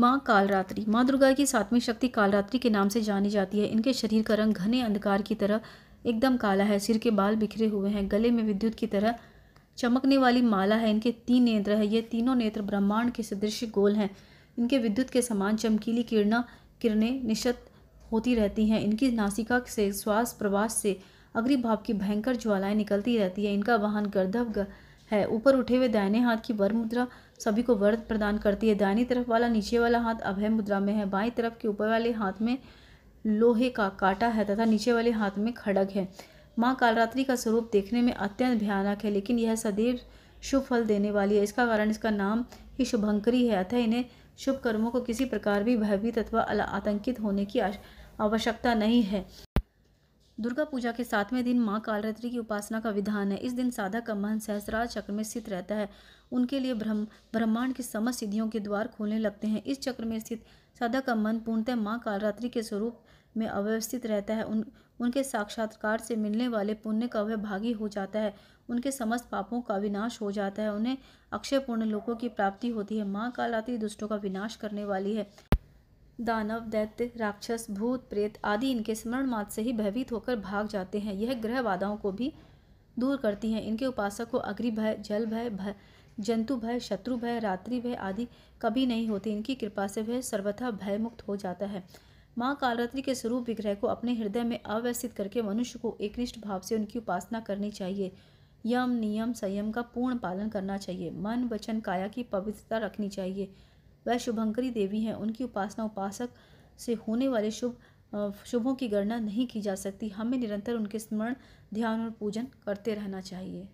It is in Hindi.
माँ कालरात्रि माँ दुर्गा की सातवीं शक्ति कालरात्रि के नाम से जानी जाती है इनके शरीर का रंग घने अंधकार की तरह एकदम काला है सिर के बाल बिखरे हुए हैं गले में विद्युत की तरह चमकने वाली माला है इनके तीन नेत्र है ये तीनों नेत्र ब्रह्मांड के सदृश गोल हैं इनके विद्युत के समान चमकीली किरणा किरणें निशत होती रहती हैं इनकी नासिका से श्वास प्रवास से अग्री भाव की भयंकर ज्वालाएं निकलती रहती है इनका वाहन गर्धव है ऊपर उठे हुए दाहिने हाथ की वर मुद्रा सभी को वर प्रदान करती है दाहिनी तरफ वाला नीचे वाला हाथ अभय मुद्रा में है बाई तरफ के ऊपर वाले हाथ में लोहे का काटा है तथा नीचे वाले हाथ में खड़ग है माँ कालरात्रि का स्वरूप देखने में अत्यंत भयानक है लेकिन यह सदैव शुभ फल देने वाली है इसका कारण इसका नाम ही शुभंकरी है अतः इन्हें शुभ कर्मों को किसी प्रकार भी भयभीत अथवा आतंकित होने की आवश्यकता नहीं है दुर्गा पूजा के सातवें दिन माँ कालरात्रि की उपासना का विधान है इस दिन साधक का मन सहस्रार चक्र में स्थित रहता है उनके लिए ब्रह्म ब्रह्मांड की समस्त सिद्धियों के द्वार खोलने लगते हैं इस चक्र में स्थित साधक का मन पूर्णतः माँ कालरात्रि के स्वरूप में अव्यवस्थित रहता है उन उनके साक्षात्कार से मिलने वाले पुण्य का वह भागी हो जाता है उनके समस्त पापों का विनाश हो जाता है उन्हें अक्षय पूर्ण लोकों की प्राप्ति होती है माँ कालरात्रि दुष्टों का विनाश करने वाली है दानव दैत्य राक्षस भूत प्रेत आदि इनके स्मरण मात्र से ही भयभीत होकर भाग जाते हैं यह ग्रह बाधाओं को भी दूर करती हैं इनके उपासक को अग्नि भय जल भय भय जंतु भय शत्रु भय रात्रि भय आदि कभी नहीं होते इनकी कृपा से वह सर्वथा भयमुक्त हो जाता है माँ कालरात्रि के स्वरूप विग्रह को अपने हृदय में अव्यस्थित करके मनुष्य को एकनिष्ठ भाव से उनकी उपासना करनी चाहिए यम नियम संयम का पूर्ण पालन करना चाहिए मन वचन काया की पवित्रता रखनी चाहिए वह शुभंकरी देवी हैं उनकी उपासना उपासक से होने वाले शुभ शुभों की गणना नहीं की जा सकती हमें निरंतर उनके स्मरण ध्यान और पूजन करते रहना चाहिए